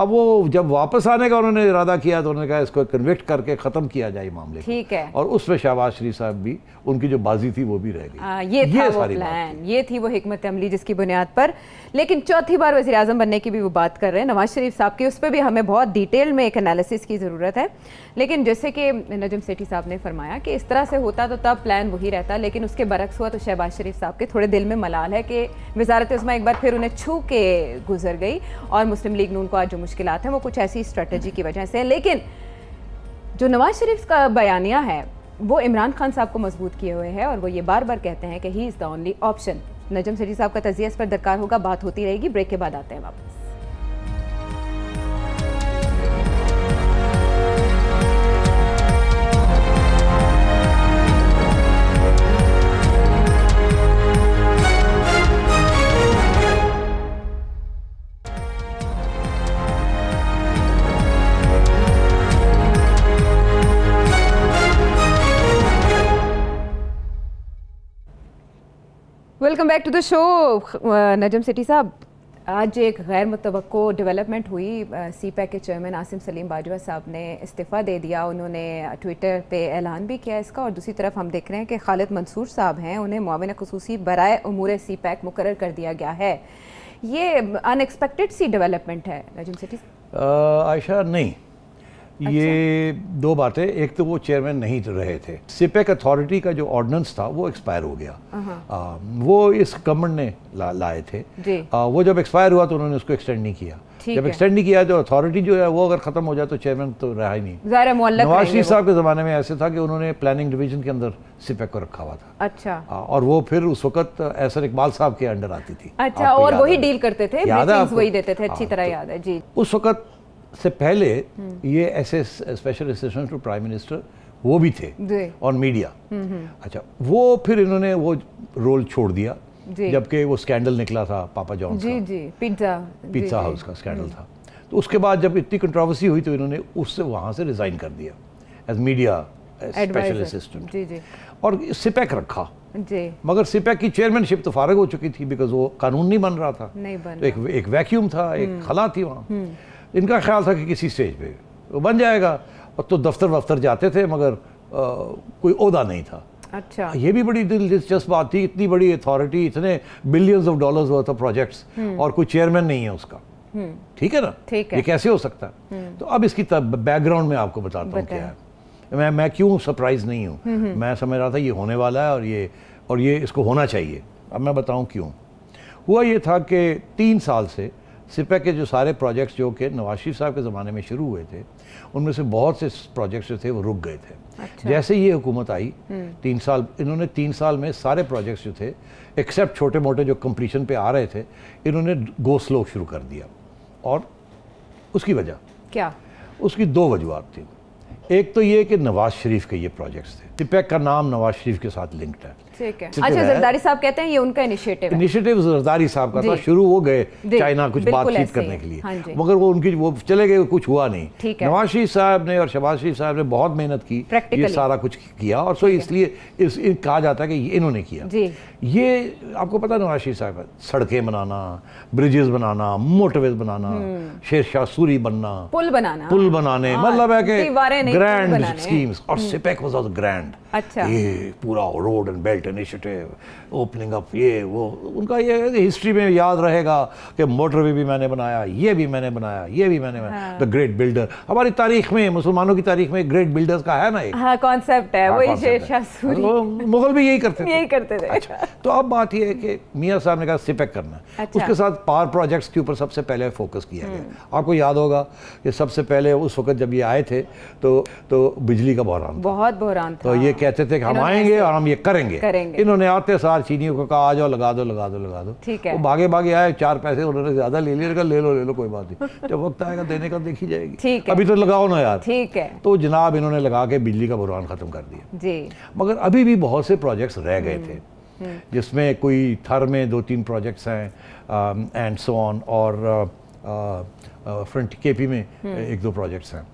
Speaker 2: अब वो जब वापस आने का उन्होंने इरादा किया तो उन्होंने कहा इसको कन्विक्ट करके ख़त्म किया जाए मामले
Speaker 1: ठीक है और
Speaker 2: उसमें शहबाज शरीफ साहब भी उनकी जो बाजी थी वो भी रह
Speaker 1: गई ये, ये था वो प्लान ये थी वो हमत अमली जिसकी बुनियाद पर लेकिन चौथी बार वजी अजम बनने की भी वो बात कर रहे हैं नवाज शरीफ साहब की उस पर भी हमें बहुत डिटेल में एक एनालिसिस की ज़रूरत है लेकिन जैसे कि नजम सेठी साहब ने फरमाया कि इस तरह से होता तो तब प्लान वही रहता लेकिन उसके बरक्स हुआ तो शहबाज शरीफ साहब के थोड़े दिल में मलाल है कि वजारत उसमें एक बार फिर उन्हें छू के गुजर गई और मुस्लिम लीग ने उनको आज मुश्किल हैं वो कुछ ऐसी स्ट्रेटजी की वजह से लेकिन जो नवाज शरीफ का बयानिया है वो इमरान खान साहब को मजबूत किए हुए हैं और वो ये बार बार कहते हैं कि he is the only option Najam Sethi साहब का तजिया इस पर दरकार होगा बात होती रहेगी ब्रेक के बाद आते हैं वापस welcome back to the show Najam Sethi साहब आज एक गैर मुतवक़ डेवलपमेंट हुई सी पैक e के चेयरमैन आसिम सलीम बाजवा साहब ने इस्तीफ़ा दे दिया उन्होंने ट्विटर पे ऐलान भी किया इसका और दूसरी तरफ हम देख रहे हैं कि खालिद मंसूर साहब हैं उन्हें मुआवन खसूसी बरए उमूर सी पैक मुकर कर दिया गया है ये अनएक्सपेक्टेड सी डेवलपमेंट है नजम सिटी
Speaker 2: आयशा नहीं अच्छा। ये दो बातें एक तो वो चेयरमैन नहीं तो रहे थे सिपेक अथॉरिटी का जो ऑर्डिनेंस था वो एक्सपायर हो गया uh-huh. आ, वो इस गवर्नमेंट ने ला, लाए थे आ, वो जब एक्सपायर हुआ तो उन्होंने उसको एक्सटेंड नहीं किया जब एक्सटेंड नहीं किया जो तो अथॉरिटी जो है वो अगर खत्म हो जाए तो चेयरमैन तो रहा ही नहीं
Speaker 1: नवाज शरीफ साहब
Speaker 2: के ज़माने में ऐसे था कि उन्होंने प्लानिंग डिवीजन के अंदर सिपेक को रखा हुआ था अच्छा और वो फिर उस वक्त ऐसर इकबाल साहब के अंडर आती थी
Speaker 1: अच्छा और वही डील करते थे वही देते थे अच्छी हाँ, तरह तो याद है जी
Speaker 2: उस वक्त से पहले हम्म। ये ऐसे special assistant to prime minister वो भी थे और मीडिया हम्म, हम्म। अच्छा वो फिर इन्होंने वो रोल छोड़ दिया जबकि वो स्कैंडल निकला था पापा जॉन जी
Speaker 1: जी पिज्जा पिज्जा हाउस का
Speaker 2: स्कैंडल था तो उसके बाद जब इतनी कंट्रोवर्सी हुई तो इन्होंने उससे वहाँ से रिज़ाइन कर दिया एज मीडिया स्पेशल असिस्टेंट और सिपैक रखा जी मगर सिपैक की चेयरमैनशिप तो फारग हो चुकी थी बिकॉज वो कानून नहीं बन रहा था नहीं बन तो एक, एक वैक्यूम था एक खला थी वहाँ इनका ख्याल था कि किसी स्टेज पे वो बन जाएगा और तो दफ्तर वफ्तर जाते थे मगर आ, कोई अहदा नहीं था अच्छा ये भी बड़ी दिल दिलचस्प बात थी इतनी बड़ी अथॉरिटी इतने बिलियंस ऑफ डॉलर्स हुआ था प्रोजेक्ट्स और कोई चेयरमैन नहीं है उसका हम्म। ठीक है ना ठीक है ये कैसे हो सकता है हम्म। तो अब इसकी बैकग्राउंड में आपको बताता हूँ क्या है मैं मैं क्यों सरप्राइज नहीं हूँ हम्म, मैं समझ रहा था ये होने वाला है और ये और ये इसको होना चाहिए अब मैं बताऊँ क्यों हुआ ये था कि तीन साल से सिपे के जो सारे प्रोजेक्ट्स जो कि नवाज शरीफ साहब के ज़माने में शुरू हुए थे उनमें से बहुत से प्रोजेक्ट्स जो थे वो रुक गए थे अच्छा। जैसे ही ये हुकूमत आई हम्म। तीन साल इन्होंने तीन साल में सारे प्रोजेक्ट्स जो थे एक्सेप्ट छोटे मोटे जो कंप्लीशन पे आ रहे थे इन्होंने गो स्लो शुरू कर दिया और उसकी वजह क्या उसकी दो वजूहत थी एक तो ये कि नवाज़ शरीफ के ये प्रोजेक्ट्स थे सिपेक का नाम नवाज़ शरीफ के साथ लिंक्ड है
Speaker 1: ठीक है अच्छा जरदारी साहब कहते हैं ये उनका इनिशिएटिव
Speaker 2: इनिशिएटिव जरदारी साहब का था शुरू वो गए चाइना कुछ बातचीत करने के लिए हाँ मगर वो उनकी वो चले गए कुछ हुआ नहीं नवाज साहब ने और शहबाज साहब ने बहुत मेहनत की ये सारा कुछ किया और सो इसलिए इस कहा जाता है कि इन्होंने किया ये आपको पता नवाज शरीफ साहब सड़कें बनाना ब्रिजेस बनाना मोटरवेज बनाना हम्म। शेर शाह सूरी बनना
Speaker 1: पुल बनाना पुल
Speaker 2: बनाने हाँ, मतलब है कि ग्रैंड स्कीम्स और सिपेक वाज ग्रैंड अच्छा ये पूरा road and belt initiative opening up ये वो उनका ये है कि हिस्ट्री में याद रहेगा कि मोटरवे भी मैंने बनाया ये भी मैंने बनाया ये भी मैंने बनाया द ग्रेट बिल्डर हमारी तारीख में मुसलमानों की तारीख में ग्रेट बिल्डर्स का है ना एक
Speaker 1: कॉन्सेप्ट हाँ, है हाँ, वही
Speaker 2: मुगल भी यही करते
Speaker 1: यही करते थे अच्छा,
Speaker 2: तो अब बात यह है कि मियाँ साहब ने कहा सिपेक करना अच्छा। उसके साथ पावर प्रोजेक्ट्स के ऊपर सबसे पहले फोकस किया गया हम्म। आपको याद होगा कि सबसे पहले उस वक्त जब ये आए थे तो तो बिजली का बहरान
Speaker 1: बहुत बहरान तो
Speaker 2: ये कहते थे कि हम आएंगे और हम ये करेंगे इन्होंने आते साथ सीनियर को कहा आ जाओ लगा दो लगा दो लगा दो ठीक है वो भागे भागे आए चार पैसे उन्होंने ज्यादा ले लिया ले लो ले लो कोई बात नहीं *laughs* जब वक्त आएगा देने का तो देखी जाएगी ठीक है अभी तो लगाओ ना यार ठीक है तो जनाब इन्होंने लगा के बिजली का बुरान खत्म कर दिया जी मगर अभी भी बहुत से प्रोजेक्ट्स रह गए हम्म, थे हम्म। जिसमें कोई थर में दो तीन प्रोजेक्ट्स हैं एंड सो ऑन और फ्रंट uh, केपी uh, में हम्म। एक दो प्रोजेक्ट्स हैं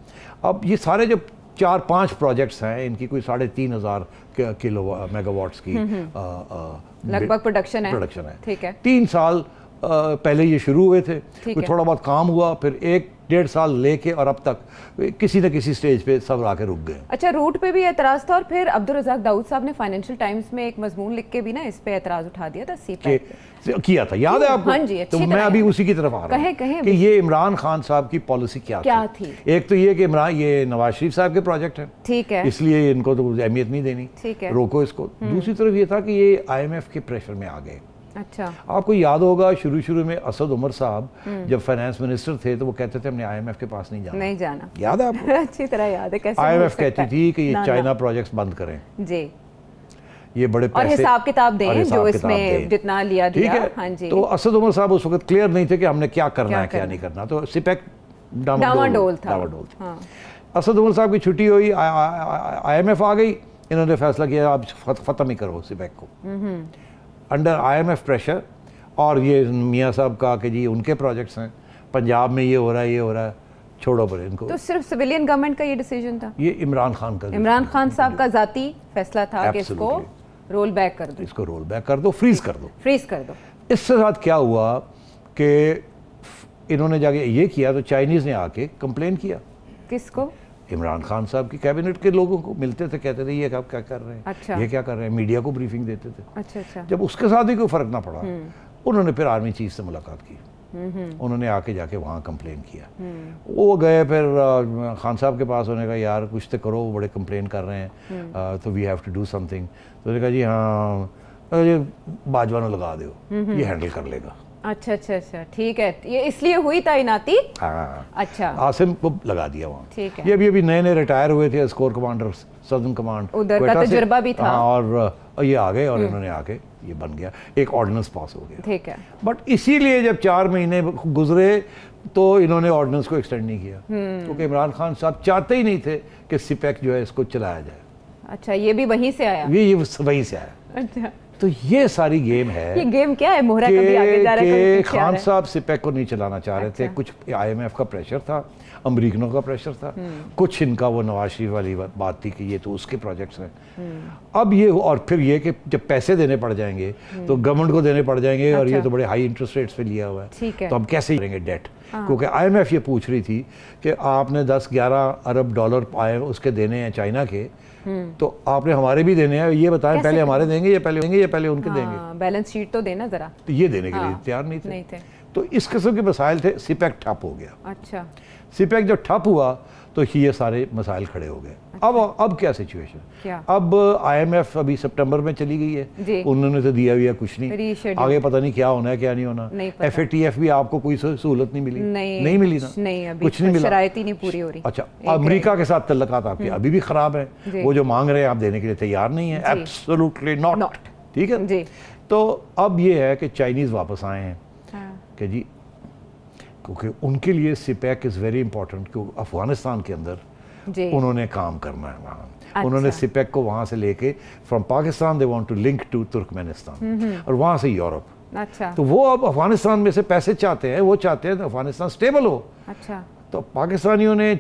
Speaker 2: अब ये सारे जो चार पांच प्रोजेक्ट्स हैं इनकी कोई साढ़े तीन हज़ार किलो मेगावाट्स की हम्म, हम्म। लगभग
Speaker 1: प्रोडक्शन है प्रोडक्शन है ठीक है
Speaker 2: तीन साल पहले ये शुरू हुए थे थोड़ा बहुत काम हुआ फिर एक डेढ़ साल लेके और अब तक किसी न किसी स्टेज पे सब आके रुक गए
Speaker 1: अच्छा रूट पे भी एतराज़ था और फिर अब्दुल रजाक दाऊद साहब ने फाइनेंशियल टाइम्स में एक मजमून लिख के भी ना इस पे एतराज़ उठा दिया था सी
Speaker 2: किया था याद है आपको हाँ जी तो मैं अभी उसी की तरफ आ रहा हूँ कहे कि ये इमरान खान साहब की पॉलिसी क्या क्या थी एक तो ये कि इमरान ये नवाज शरीफ साहब के प्रोजेक्ट है ठीक है इसलिए इनको तो अहमियत नहीं देनी ठीक है रोको इसको हम्म। दूसरी तरफ ये था कि ये आईएमएफ के प्रेशर में आ गए अच्छा आपको याद होगा शुरू शुरू में असद उमर साहब हम्म। जब फाइनेंस मिनिस्टर थे तो वो कहते थे हमने आईएमएफ के पास नहीं जाना
Speaker 1: नहीं जाना याद है आपको *laughs* अच्छी तरह याद है कैसे आईएमएफ कहती थी कि ये चाइना
Speaker 2: प्रोजेक्ट्स बंद करें जी ये बड़े पैसे और हिसाब किताब दें जो इसमें जितना
Speaker 1: लिया ठीक है हाँ जी तो
Speaker 2: असद उमर साहब उस वक्त क्लियर नहीं थे कि हमने क्या करना है क्या नहीं करना तो सिपेक डावाडोल था डावाडोल हाँ। असद उमर साहब की छुट्टी हुई आईएमएफ आ गई इन्होंने फैसला किया आप खत्म ही करो सिपेक को हम्म, हम्म। अंडर आईएमएफ प्रेशर और ये मियाँ साहब का कि जी उनके प्रोजेक्ट्स हैं पंजाब में ये हो रहा है ये हो रहा है छोड़ो पर इनको तो
Speaker 1: सिर्फ सिविलियन गवर्नमेंट का ये डिसीजन था
Speaker 2: ये इमरान खान का
Speaker 1: इमरान खान साहब का जाती फैसला था कि इसको रोल बैक कर दो
Speaker 2: इसको रोल बैक कर दो फ्रीज कर दो फ्रीज कर दो इसके साथ क्या हुआ कि इन्होंने जाके ये किया तो चाइनीज़ ने आके कंप्लेन किया किसको इमरान खान साहब की कैबिनेट के लोगों को मिलते थे कहते थे ये आप क्या कर रहे हैं अच्छा। ये क्या कर रहे हैं मीडिया को ब्रीफिंग देते थे अच्छा अच्छा जब उसके साथ ही कोई फ़र्क ना पड़ा हम्म। उन्होंने फिर आर्मी चीफ से मुलाकात की हम्म, हम्म। उन्होंने आके जाके वहाँ कंप्लेन किया वो गए फिर खान साहब के पास उन्होंने कहा यार कुछ तो करो बड़े कंप्लेन कर रहे हैं तो we have to do something तो उन्होंने कहा जी हाँ ये बाजवा लगा दो ये हैंडल कर लेगा
Speaker 1: अच्छा अच्छा अच्छा ठीक है ये इसलिए हुई तैनाती हाँ। अच्छा
Speaker 2: आसिम को लगा दिया वहाँ ठीक है ये भी अभी नए नए रिटायर हुए थे स्कोर कमांडर सदन कमांड उधर का तजुर्बा तो भी था हाँ, और ये आ गए और हम्म। इन्होंने आके ये बन गया एक ऑर्डिनेंस पास हो गया ठीक है बट इसीलिए जब चार महीने गुजरे तो इन्होंने ऑर्डिनेंस को एक्सटेंड नहीं किया हम्म। क्योंकि इमरान खान साहब चाहते ही नहीं थे कि सिपैक जो है इसको चलाया जाए
Speaker 1: अच्छा ये भी वहीं से आया
Speaker 2: ये वहीं से आया अच्छा तो ये सारी गेम है ये
Speaker 1: गेम क्या है मोहरा कभी आगे जा रहा है खान साहब
Speaker 2: सिपैक को नहीं चलाना चाह रहे थे अच्छा। कुछ आईएमएफ का प्रेशर था अमरीकनों का प्रेशर था हम्म। कुछ इनका वो नवाज शरीफ वाली बात थी कि ये तो उसके प्रोजेक्ट्स हैं हम्म। अब ये और फिर ये कि जब पैसे देने पड़ जाएंगे हम्म। तो गवर्नमेंट को देने पड़ जाएंगे अच्छा। और ये अच्छा। तो बड़े हाई इंटरेस्ट रेट्स पे लिया हुआ है तो हम कैसे करेंगे डेट हाँ। क्योंकि आई ये पूछ रही थी कि आपने दस ग्यारह अरब डॉलर आए उसके देने हैं चाइना के तो आपने हमारे भी देने हैं ये बताएं पहले हमारे देंगे या पहले देंगे या पहले उनके हाँ, देंगे
Speaker 1: बैलेंस शीट तो देना जरा
Speaker 2: ये देने के लिए हाँ। तैयार नहीं थे तो इस किस्म के मसाइल थे सिपैक ठप हो गया अच्छा सीपैक e जब ठप हुआ तो ये सारे मसाइल खड़े हो गए अच्छा। अब अब क्या सिचुएशन अब आईएमएफ अभी सितंबर में चली गई है उन्होंने तो दिया हुआ कुछ नहीं आगे पता नहीं क्या होना है क्या नहीं होना एफ ए टी एफ भी आपको कोई सहूलत नहीं मिली नहीं, नहीं मिली ना नहीं
Speaker 1: अभी कुछ नहीं मिला नहीं पूरी हो रही
Speaker 2: अच्छा अमेरिका के साथ तल्लक आपके हम्म। अभी भी खराब है वो जो मांग रहे हैं आप देने के लिए तैयार नहीं है एब्सोलूटली नॉट ठीक है तो अब ये है कि चाइनीज वापस आए हैं हाँ। कि जी क्योंकि उनके लिए सिपैक इज़ वेरी इंपॉर्टेंट क्योंकि अफगानिस्तान के अंदर उन्होंने काम करना है वहाँ अच्छा। उन्होंने सिपैक को वहाँ से लेके from Pakistan they want to link to Turkmenistan और वहाँ से यूरोप
Speaker 1: अच्छा तो वो
Speaker 2: अब अफगानिस्तान में से पैसे चाहते हैं वो चाहते हैं तो अफगानिस्तान स्टेबल हो अच्छा तो पाकिस्तानियों ने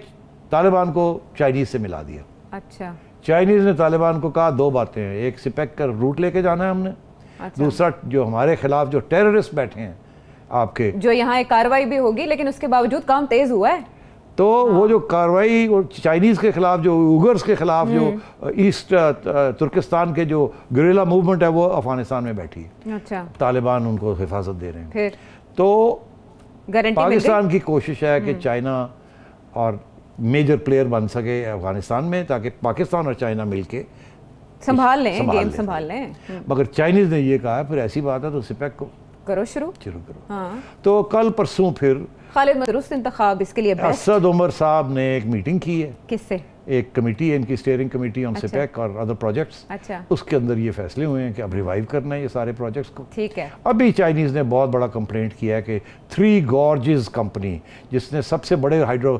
Speaker 2: तालिबान को चाइनीज से मिला दिया अच्छा चाइनीज ने तालिबान को कहा दो बातें एक सिपैक का रूट लेके जाना है हमने अच्छा। दूसरा जो हमारे खिलाफ जो टेररिस्ट बैठे हैं आपके
Speaker 1: जो यहाँ एक कार्रवाई भी होगी लेकिन उसके बावजूद काम तेज हुआ है
Speaker 2: तो हाँ। वो जो कार्रवाई और चाइनीज़ के ख़िलाफ़ जो उगर्स के ख़िलाफ़ जो हम्म। ईस्ट तुर्किस्तान के जो गुरेला मूवमेंट है वो अफ़गानिस्तान में बैठी है अच्छा तालिबान उनको हिफाजत दे रहे हैं फिर तो
Speaker 1: पाकिस्तान की
Speaker 2: कोशिश है कि हम्म। चाइना और मेजर प्लेयर बन सके अफ़गानिस्तान में ताकि पाकिस्तान और चाइना मिलके
Speaker 1: संभाल लें गेम संभाल लें हम्म।
Speaker 2: मगर चाइनीज़ ने ये कहा फिर ऐसी बात है तो सिपेक को करो शुरू शुरू करो हाँ। तो कल परसों फिर
Speaker 1: खालिद मदरूस इंतखाब इसके लिए असद
Speaker 2: उमर साहब ने एक मीटिंग की है किससे एक कमेटी है इनकी स्टेयरिंग कमेटी ऑन अच्छा। सिपैक e और अदर प्रोजेक्ट्स अच्छा। उसके अंदर ये फैसले हुए हैं कि अब रिवाइव करना है ये सारे प्रोजेक्ट्स को ठीक है अभी चाइनीज़ ने बहुत बड़ा कंप्लेंट किया है कि थ्री गॉर्जेस कंपनी जिसने सबसे बड़े हाइड्रो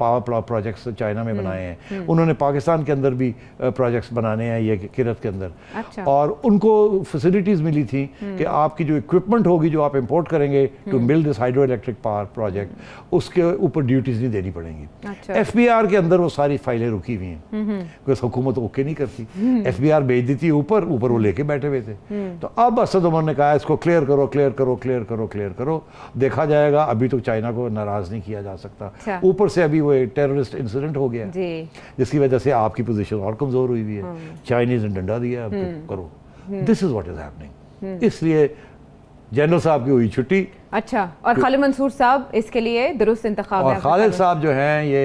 Speaker 2: पावर प्रोजेक्ट्स चाइना में हम्म, बनाए हैं हम्म। उन्होंने पाकिस्तान के अंदर भी प्रोजेक्ट्स बनाने हैं ये किरत के अंदर अच्छा। और उनको फैसिलिटीज़ मिली थी हम्म। कि आपकी जो इक्विपमेंट होगी जो आप इम्पोर्ट करेंगे to build this hydro electric power project उसके ऊपर ड्यूटीज़ नहीं देनी पड़ेंगी एफ अच्छा। के अंदर वो सारी फाइलें रुकी हुई हैं हम्म, हम्म। क्योंकि हुकूमत ओके नहीं करती हम्म। एफ बी आर भेज दी थी ऊपर ऊपर वो लेके बैठे हुए थे तो अब असद उमर ने कहा इसको क्लियर करो क्लियर करो क्लियर करो क्लियर करो देखा जाएगा अभी तो चाइना को नाराज़ नहीं किया जा सकता अच्छा। ऊपर से अभी वो एक टेररिस्ट इंसिडेंट हो गया जिसकी वजह से आपकी पोजिशन और कमज़ोर हुई हुई है चाइनीज ने डंडा दिया करो दिस इज़ वॉट इज़ है इसलिए जनरल साहब की हुई छुट्टी
Speaker 1: अच्छा और खालिद मंसूर साहब इसके लिए दुरुस्त इंतखाब और खालिद साहब
Speaker 2: जो हैं ये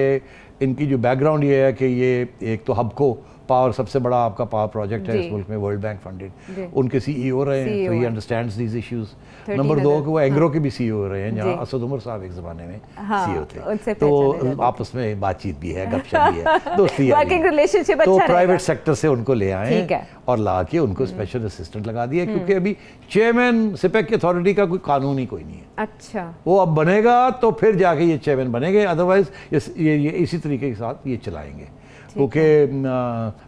Speaker 2: इनकी जो बैकग्राउंड ये है कि ये एक तो हब को पावर सबसे बड़ा आपका पावर प्रोजेक्ट है इस मुल्क में वर्ल्ड बैंक फंडेड उनके सीईओ e रहे हैं तो he understand these issues number दो कि वो एंग्रो हाँ। के भी सीईओ e रहे हैं जहाँ असद उमर साहब एक जमाने में सीईओ हाँ, e थे तो आपस में बातचीत भी है गपशप भी है *laughs* दोस्ती
Speaker 1: रिलेशनशिप तो प्राइवेट
Speaker 2: अच्छा सेक्टर से उनको ले आए और ला के उनको स्पेशल हम्म। असिस्टेंट लगा दिया हम्म। क्योंकि अभी चेयरमैन सिपेक की अथॉरिटी का कोई कानून ही कोई नहीं
Speaker 1: है अच्छा
Speaker 2: वो अब बनेगा तो फिर जाके ये चेयरमैन बनेंगे अदरवाइज ये इसी तरीके के साथ ये चलाएंगे ओके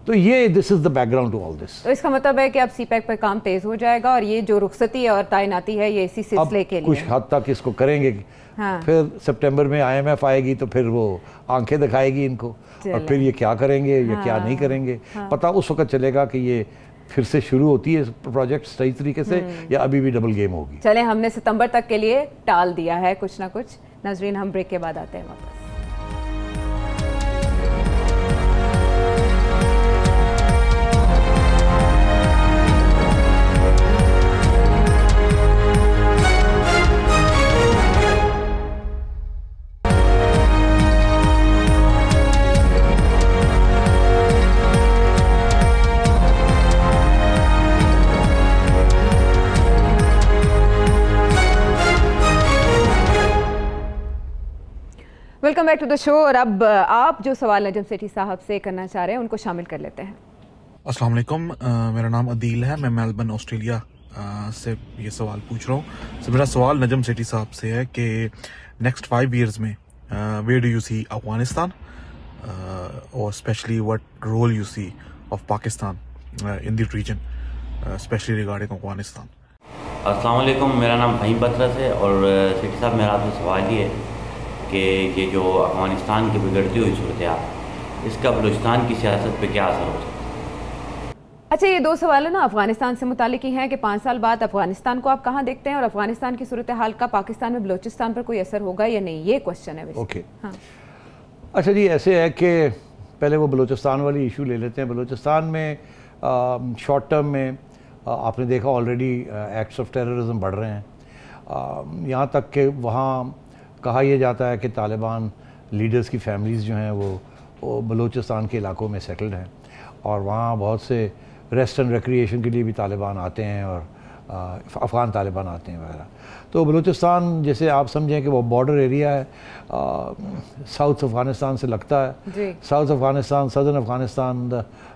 Speaker 2: तो ये this is the background to all this तो
Speaker 1: इसका मतलब है कि अब सी पैक पर काम तेज हो जाएगा और ये जो रुखसती और तैनाती है ये इसी सिलसिले के लिए कुछ
Speaker 2: हद तक इसको करेंगे हाँ। फिर सितंबर में आईएमएफ आएगी तो फिर वो आंखें दिखाएगी इनको और फिर ये क्या करेंगे या हाँ। क्या नहीं हाँ। करेंगे हाँ। पता उस वक्त चलेगा कि ये फिर से शुरू होती है प्रोजेक्ट सही तरीके से हम्म। या अभी भी डबल गेम होगी
Speaker 1: चले हमने सितंबर तक के लिए टाल दिया है कुछ ना कुछ नजरीन हम ब्रेक के बाद आते हैं वापस welcome back to the show और अब आप जो सवाल नजम सेठी साहब से करना चाह रहे हैं उनको शामिल कर लेते हैं
Speaker 2: अस्सलाम वालेकुम मेरा नाम अदील है मैं मेलबर्न ऑस्ट्रेलिया से ये सवाल पूछ रहा हूँ मेरा सवाल नजम सेठी साहब से है कि नेक्स्ट फाइव ईयर्स में way do you see Afghanistan और specially what role you see of Pakistan in this region specially regarding Afghanistan अस्सलाम वालेकुम मेरा नाम फहीम बत्रा है और सेठी साहब मेरा आपसे सवाल ये है कि ये जो अफगानिस्तान
Speaker 1: की बिगड़ती हुई सूरत इसका बलोचिस्तान की सियासत पर क्या असर हो सकता अच्छा ये दो सवाल है ना अफगानिस्तान से मुतल ही हैं कि पाँच साल बाद अफगानिस्तान को आप कहाँ देखते हैं और अफगानिस्तान की सूरत हाल का पाकिस्तान में बलोचिस्तान पर कोई असर होगा या नहीं ये क्वेश्चन है ओके okay. हाँ।
Speaker 2: अच्छा जी ऐसे है कि पहले वो बलोचिस्तान वाली इशू ले लेते हैं बलोचिस्तान में शॉर्ट टर्म में आ, आपने देखा ऑलरेडी एक्ट्स ऑफ टेररिज्म बढ़ रहे हैं यहाँ तक कि वहाँ कहा यह जाता है कि तालिबान लीडर्स की फैमिलीज़ जो हैं वो बलूचिस्तान के इलाकों में सेटल्ड हैं और वहाँ बहुत से रेस्ट एंड रिक्रिएशन के लिए भी तालिबान आते हैं और अफ़गान तालिबान आते हैं वगैरह तो बलूचिस्तान जैसे आप समझें कि वो बॉर्डर एरिया है साउथ अफ़गानिस्तान से लगता है साउथ अफ़गानिस्तान सदर्न अफ़गानिस्तान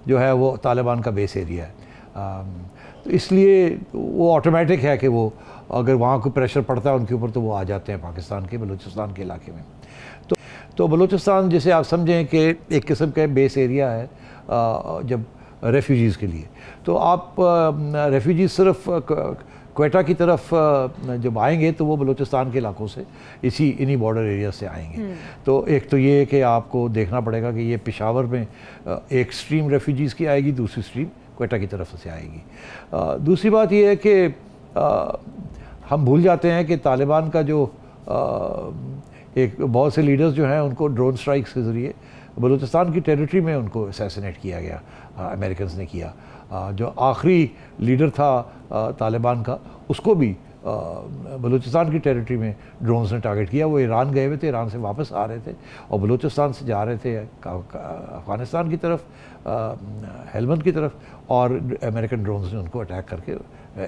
Speaker 2: जो है वो तालिबान का बेस एरिया है आ, तो इसलिए वो ऑटोमेटिक है कि वो अगर वहाँ को प्रेशर पड़ता है उनके ऊपर तो वो आ जाते हैं पाकिस्तान के बलूचिस्तान के इलाके में तो तो बलूचिस्तान जैसे आप समझें कि एक किस्म का बेस एरिया है जब रेफ्यूजीज़ के लिए तो आप रेफ्यूजी सिर्फ क्वेटा की तरफ जब आएंगे तो वो बलूचिस्तान के इलाकों से इसी इन्हीं बॉर्डर एरिया से आएंगे हम्म। तो एक तो ये है कि आपको देखना पड़ेगा कि ये पिशावर में एक स्ट्रीम रेफ्यूजीज़ की आएगी दूसरी स्ट्रीम क्वेटा की तरफ से आएगी दूसरी बात ये है कि हम भूल जाते हैं कि तालिबान का जो आ, एक बहुत से लीडर्स जो हैं उनको ड्रोन स्ट्राइक्स के ज़रिए बलूचिस्तान की टेरिटरी में उनको असैसिनेट किया गया अमेरिकन ने किया आ, जो आखिरी लीडर था तालिबान का उसको भी बलूचिस्तान की टेरिटरी में ड्रोन्स ने टारगेट किया वो ईरान गए हुए थे ईरान से वापस आ रहे थे और बलूचिस्तान से जा रहे थे अफ़गानिस्तान की तरफ हेलमंद की तरफ और अमेरिकन ड्रोन्स ने उनको अटैक करके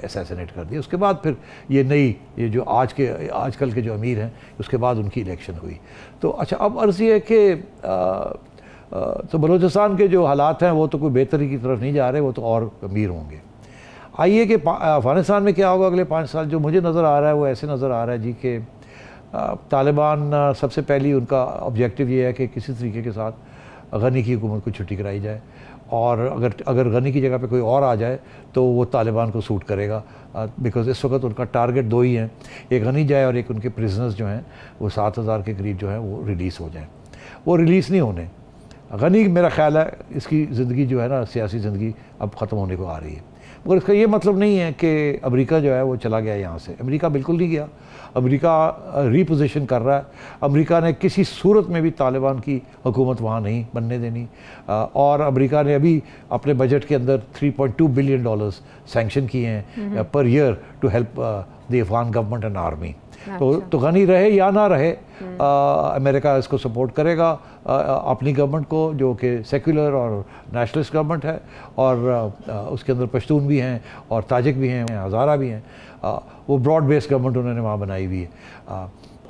Speaker 2: असैसिनेट कर दिया उसके बाद फिर ये नई ये जो आज के आजकल के जो अमीर हैं उसके बाद उनकी इलेक्शन हुई तो अच्छा अब अर्ज़ ये है कि तो बलोचिस्तान के जो हालात हैं वो तो कोई बेहतरी की तरफ नहीं जा रहे वो तो और अमीर होंगे आइए कि अफ़गानिस्तान में क्या होगा अगले पाँच साल जो मुझे नज़र आ रहा है वो ऐसे नज़र आ रहा है जी कि तालिबान सबसे पहली उनका ऑब्जेक्टिव ये है कि किसी तरीके के साथ गनी की हुकूमत को छुट्टी कराई जाए और अगर अगर गनी की जगह पे कोई और आ जाए तो वो तालिबान को सूट करेगा बिकॉज इस वक्त उनका टारगेट दो ही हैं एक गनी जाए और एक उनके प्रिजनर्स जो हैं वो सात हज़ार के करीब जो हैं वो रिलीज़ हो जाएँ वो रिलीज़ नहीं होने गनी मेरा ख्याल है इसकी ज़िंदगी जो है ना सियासी ज़िंदगी अब ख़त्म होने को आ रही है मगर इसका ये मतलब नहीं है कि अमेरिका जो है वो चला गया यहाँ से अमेरिका बिल्कुल नहीं गया अमेरिका रीपोजिशन कर रहा है अमेरिका ने किसी सूरत में भी तालिबान की हुकूमत वहाँ नहीं बनने देनी और अमेरिका ने अभी अपने बजट के अंदर 3.2 बिलियन डॉलर्स सेंक्शन किए हैं per year to help the Afghan government and army अच्छा। तो तो गनी रहे या ना रहे हम्म। आ, अमेरिका इसको सपोर्ट करेगा आ, अपनी गवर्नमेंट को जो कि सेक्युलर और नेशनलिस्ट गवर्नमेंट है और आ, उसके अंदर पश्तून भी हैं और ताजिक भी हैं हज़ारा भी हैं वो ब्रॉड बेस गवर्नमेंट उन्होंने वहाँ बनाई हुई है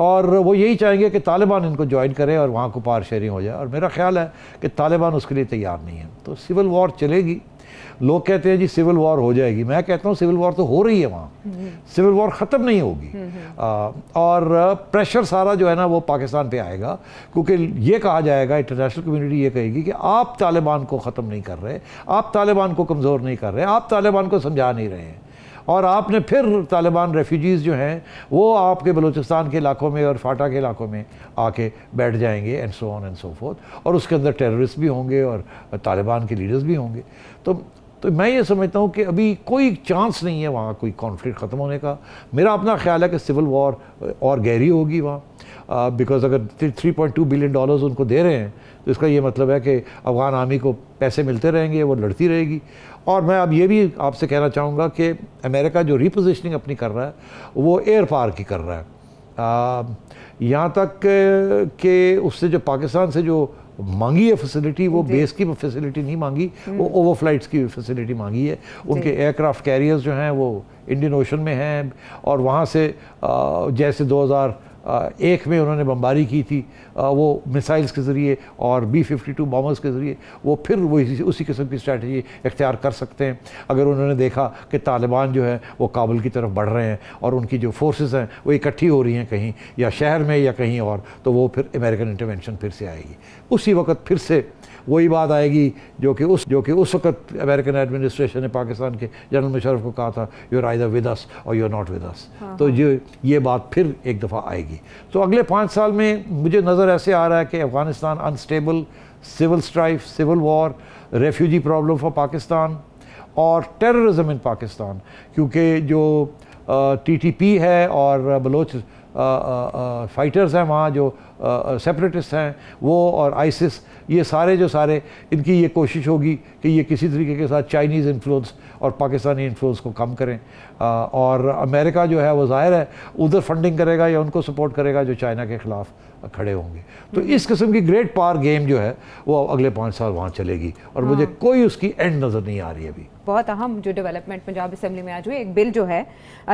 Speaker 2: और वो यही चाहेंगे कि तालिबान इनको ज्वाइन करें और वहाँ को पार शेयरिंग हो जाए और मेरा ख्याल है कि तालिबान उसके लिए तैयार नहीं है तो सिविल वॉर चलेगी लोग कहते हैं जी सिविल वॉर हो जाएगी मैं कहता हूँ सिविल वॉर तो हो रही है वहाँ सिविल वॉर ख़त्म नहीं होगी और प्रेशर सारा जो है ना वो पाकिस्तान पे आएगा क्योंकि ये कहा जाएगा इंटरनेशनल कम्युनिटी ये कहेगी कि आप तालिबान को ख़त्म नहीं कर रहे आप तालिबान को कमज़ोर नहीं कर रहे आप तालिबान को समझा नहीं रहे हैं और आपने फिर तालिबान रेफ्यूजीज़ जो हैं वो आपके बलूचिस्तान के इलाकों में और फाटा के इलाकों में आके बैठ जाएंगे and so on and so forth और उसके अंदर टेररिस्ट भी होंगे और तालिबान के लीडर्स भी होंगे तो तो मैं ये समझता हूँ कि अभी कोई चांस नहीं है वहाँ कोई कॉन्फ्लिक्ट ख़त्म होने का मेरा अपना ख्याल है कि सिविल वॉर और गहरी होगी वहाँ बिकॉज अगर 3.2 बिलियन डॉलर्स उनको दे रहे हैं तो इसका ये मतलब है कि अफ़गान आर्मी को पैसे मिलते रहेंगे वो लड़ती रहेगी और मैं अब ये भी आपसे कहना चाहूँगा कि अमेरिका जो रिपोजिशनिंग अपनी कर रहा है वो एयर पार की कर रहा है यहाँ तक कि उससे जो पाकिस्तान से जो मांगी है फैसिलिटी वो बेस की फैसिलिटी नहीं मांगी वो ओवर हम्म। फ्लाइट्स की फैसिलिटी मांगी है उनके एयरक्राफ्ट कैरियर्स जो हैं वो इंडियन ओशन में हैं और वहाँ से जैसे दो एक में उन्होंने बमबारी की थी वो मिसाइल्स के ज़रिए और बी फिफ्टी टू बॉम्बर्स के ज़रिए वो फिर वही उसी किस्म की स्ट्रैटी इख्तियार कर सकते हैं अगर उन्होंने देखा कि तालिबान जो है वो काबुल की तरफ बढ़ रहे हैं और उनकी जो फोर्सेज हैं वो इकट्ठी हो रही हैं कहीं या शहर में या कहीं और तो वो फिर अमेरिकन इंटरवेंशन फिर से आएगी उसी वक्त फिर से वही बात आएगी जो कि उस जो कि उस वक्त अमेरिकन एडमिनिस्ट्रेशन ने पाकिस्तान के जनरल मुशरफ को कहा था you are either with us or you are not with us तो हाँ। ये ये बात फिर एक दफ़ा आएगी तो अगले पाँच साल में मुझे नज़र नज़र ऐसे आ रहा है कि Afghanistan unstable civil strife civil war refugee problem for Pakistan और टेररिज्म इन पाकिस्तान क्योंकि जो टीटीपी है और बलोच फाइटर्स हैं वहाँ जो सेपरेटिस्ट हैं वो और आइसिस ये सारे जो सारे इनकी ये कोशिश होगी कि ये किसी तरीके के साथ चाइनीज़ इन्फ्लुएंस और पाकिस्तानी इन्फ्लुएंस को कम करें आ, और अमेरिका जो है वो ज़ाहिर है उधर फंडिंग करेगा या उनको सपोर्ट करेगा जो चाइना के ख़िलाफ़ खड़े होंगे तो इस किस्म की ग्रेट पावर गेम जो है वो अगले पाँच साल वहाँ चलेगी और हाँ। मुझे कोई उसकी एंड नज़र नहीं आ रही अभी
Speaker 1: बहुत अहम जो डेवलपमेंट पंजाब असम्बली में आज हुई एक बिल जो है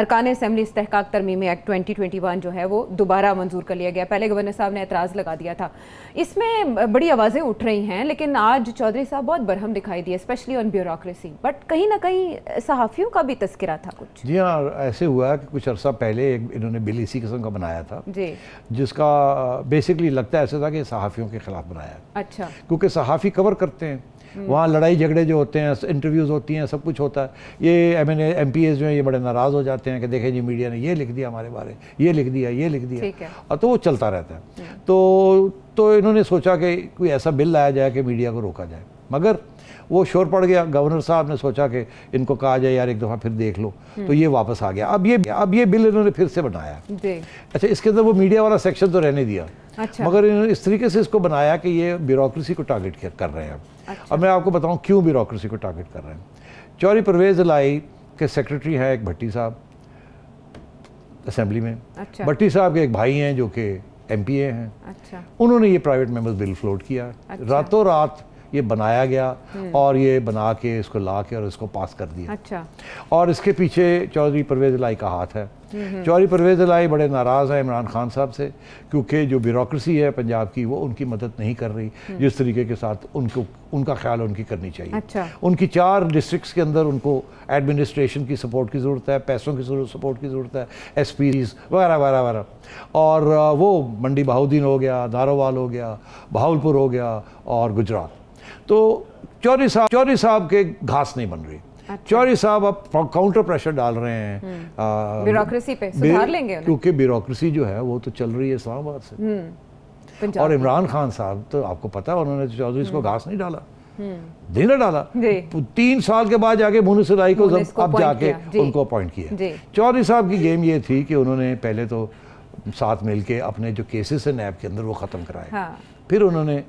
Speaker 1: अरकान असम्बली इसतक तरमीम एक्ट ट्वेंटी ट्वेंटी वन जो है वो दोबारा मंजूर कर लिया गया पहले गवर्नर साहब ने एतराज़ लगा दिया था इसमें बड़ी आवाज़ें उठ रही हैं लेकिन आज चौधरी साहब बहुत बरहम दिखाई दिए स्पेशली ऑन ब्यूरोसी बट कहीं ना कहीं सहाफ़ियों का भी तस्करा था कुछ
Speaker 2: जी हाँ ऐसे हुआ कि कुछ अर्सा पहले एक इन्होंने बिल इसी किस्म का बनाया था जी जिसका बेसिकली लगता ऐसा था कि सहाफ़ियों के ख़िलाफ़ बनाया अच्छा क्योंकि सहाफ़ी कवर करते हैं हम्म। वहाँ लड़ाई झगड़े जो होते हैं इंटरव्यूज़ होती हैं सब कुछ होता है ये M N M P S जो हैं ये बड़े नाराज़ हो जाते हैं कि देखें जी मीडिया ने ये लिख दिया हमारे बारे ये लिख दिया ये लिख दिया और तो वो चलता रहता है हम्म। तो तो इन्होंने सोचा कि कोई ऐसा बिल लाया जाए कि मीडिया को रोका जाए मगर वो शोर पड़ गया गवर्नर साहब ने सोचा कि इनको कहा जाए यार एक दफ़ा फिर देख लो हम्म। तो ये वापस आ गया अब ये अब ये बिल इन्होंने फिर से बनाया अच्छा इसके अंदर वो मीडिया वाला सेक्शन तो रहने दिया अच्छा। मगर इन्होंने इस तरीके से इसको बनाया कि ये ब्यूरोक्रेसी को टारगेट कर रहे हैं अच्छा। अब मैं आपको बताऊँ क्यों ब्यूरोसी को टारगेट कर रहे हैं चौरी परवेज लाई के सेक्रेटरी हैं एक भट्टी साहब असेंबली में अच्छा। भट्टी साहब के एक भाई हैं जो कि एम हैं अच्छा। उन्होंने ये प्राइवेट मेंबर्स बिल फ्लोट किया अच्छा। रातों रात ये बनाया गया हम्म। और ये बना के इसको ला के और इसको पास कर दिया अच्छा और इसके पीछे चौधरी परवेज लाई का हाथ है चौधरी परवेज लाई बड़े नाराज़ हैं इमरान खान साहब से क्योंकि जो ब्यूरोसी है पंजाब की वो उनकी मदद नहीं कर रही हम्म। जिस तरीके के साथ उनको उनका ख्याल उनकी करनी चाहिए अच्छा। उनकी चार डिस्ट्रिक्ट्स के अंदर उनको एडमिनिस्ट्रेशन की सपोर्ट की ज़रूरत है पैसों की सपोर्ट की ज़रूरत है एस वगैरह वगैरह वगैरह और वो मंडी बहाउद्दीन हो गया दारोवाल हो गया बहावलपुर हो गया और गुजरात तो चौरी साहब चौरी साहब के घास नहीं बन रही अच्छा। चौरी साहब अब काउंटर प्रेशर डाल रहे हैं ब्यूरोक्रेसी हम्म। पे सुधार लेंगे क्योंकि ब्यूरोक्रेसी जो है वो तो चल रही है इस्लामाबाद से
Speaker 1: हम्म। और
Speaker 2: इमरान खान साहब तो आपको पता है उन्होंने तो चौधरी को हम्म। घास नहीं डाला ढीला डाला तीन साल के बाद जाके मोनू सदाई को अब जाके उनको अपॉइंट किया चौधरी साहब की गेम ये थी कि उन्होंने पहले तो साथ मिलके अपने जो केसेस है नैब के अंदर वो ख़त्म कराए हाँ। फिर उन्होंने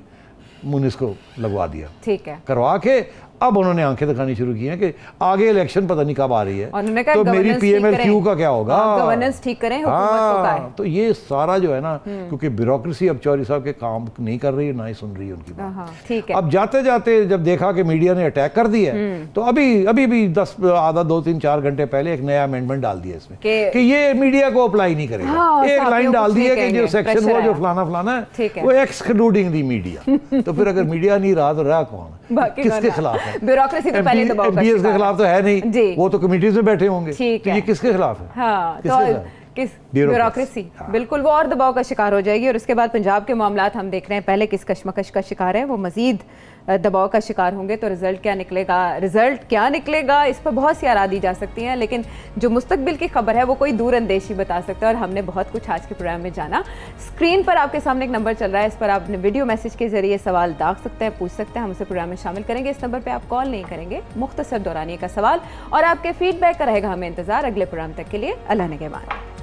Speaker 2: मुनिस को लगवा दिया ठीक है करवा के अब उन्होंने आंखें दिखानी शुरू की हैं कि आगे इलेक्शन पता नहीं कब आ रही है मेरी पी तो मेरी पीएमएलक्यू का क्या होगा गवर्नेंस
Speaker 1: हाँ, ठीक करें हाँ
Speaker 2: तो ये सारा जो है ना हम्म। क्योंकि ब्यूरोक्रेसी अब चौरी साहब के काम नहीं कर रही है ना ही सुन रही है उनकी
Speaker 1: बात हाँ, अब
Speaker 2: जाते जाते जब देखा कि मीडिया ने अटैक कर दिया है हम्म। तो अभी अभी भी दस आधा दो तीन चार घंटे पहले एक नया अमेंडमेंट डाल दिया इसमें कि ये मीडिया को अप्लाई नहीं करेगा हाँ, एक लाइन डाल दी है कि जो सेक्शन हुआ जो फलाना फलाना है वो एक्सक्लूडिंग दी मीडिया तो फिर अगर मीडिया नहीं रहा तो रहा कौन
Speaker 1: किसके खिलाफ ब्यूरोक्रेसी तो पहले दबाव का के खिलाफ
Speaker 2: तो है नहीं वो तो कमिटीज में बैठे होंगे ठीक तो है ये किसके खिलाफ है
Speaker 1: हाँ तो किस ब्यूरोक्रेसी हाँ। बिल्कुल वो और दबाव का शिकार हो जाएगी और उसके बाद पंजाब के मामला हम देख रहे हैं पहले किस कशमकश का शिकार है वो मजीद दबाव का शिकार होंगे तो रिज़ल्ट क्या निकलेगा रिज़ल्ट क्या निकलेगा इस पर बहुत सी आरा दी जा सकती हैं लेकिन जो मुस्तबिल की खबर है वो कोई दूर अंदेशी बता सकता है और हमने बहुत कुछ आज के प्रोग्राम में जाना स्क्रीन पर आपके सामने एक नंबर चल रहा है इस पर आप अपने वीडियो मैसेज के जरिए सवाल दाग सकते हैं पूछ सकते हैं हम उसे प्रोग्राम में शामिल करेंगे इस नंबर पर आप कॉल नहीं करेंगे मुख्तसर दौरानिए का सवाल और आपके फीडबैक का रहेगा हमें इंतज़ार अगले प्रोग्राम तक के लिए अल्लाह ने के